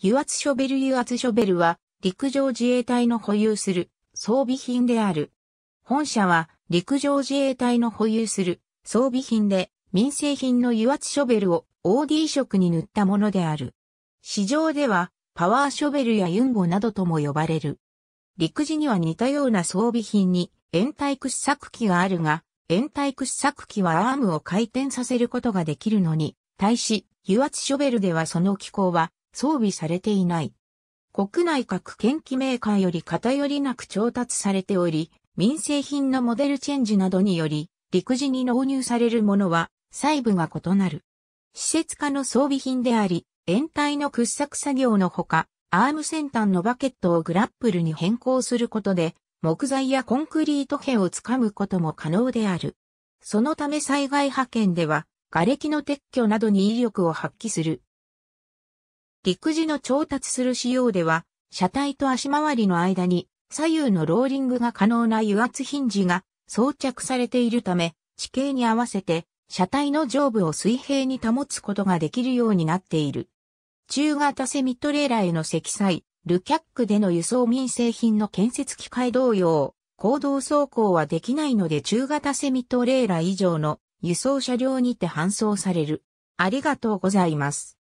油圧ショベル油圧ショベルは陸上自衛隊の保有する装備品である。本社は陸上自衛隊の保有する装備品で民生品の油圧ショベルを OD 色に塗ったものである。市場ではパワーショベルやユンボなどとも呼ばれる。陸時には似たような装備品に延滞掘削機があるが、延滞掘削機はアームを回転させることができるのに、対し油圧ショベルではその機構は装備されていない。国内各研機メーカーより偏りなく調達されており、民生品のモデルチェンジなどにより、陸自に納入されるものは細部が異なる。施設化の装備品であり、延体の掘削作業のほか、アーム先端のバケットをグラップルに変更することで、木材やコンクリート片をつかむことも可能である。そのため災害派遣では、瓦礫の撤去などに威力を発揮する陸自の調達する仕様では、車体と足回りの間に左右のローリングが可能な油圧ヒンジが装着されているため、地形に合わせて車体の上部を水平に保つことができるようになっている。中型セミトレーラーへの積載、ルキャックでの輸送民生品の建設機械同様、行動走行はできないので中型セミトレーラー以上の輸送車両にて搬送される。ありがとうございます。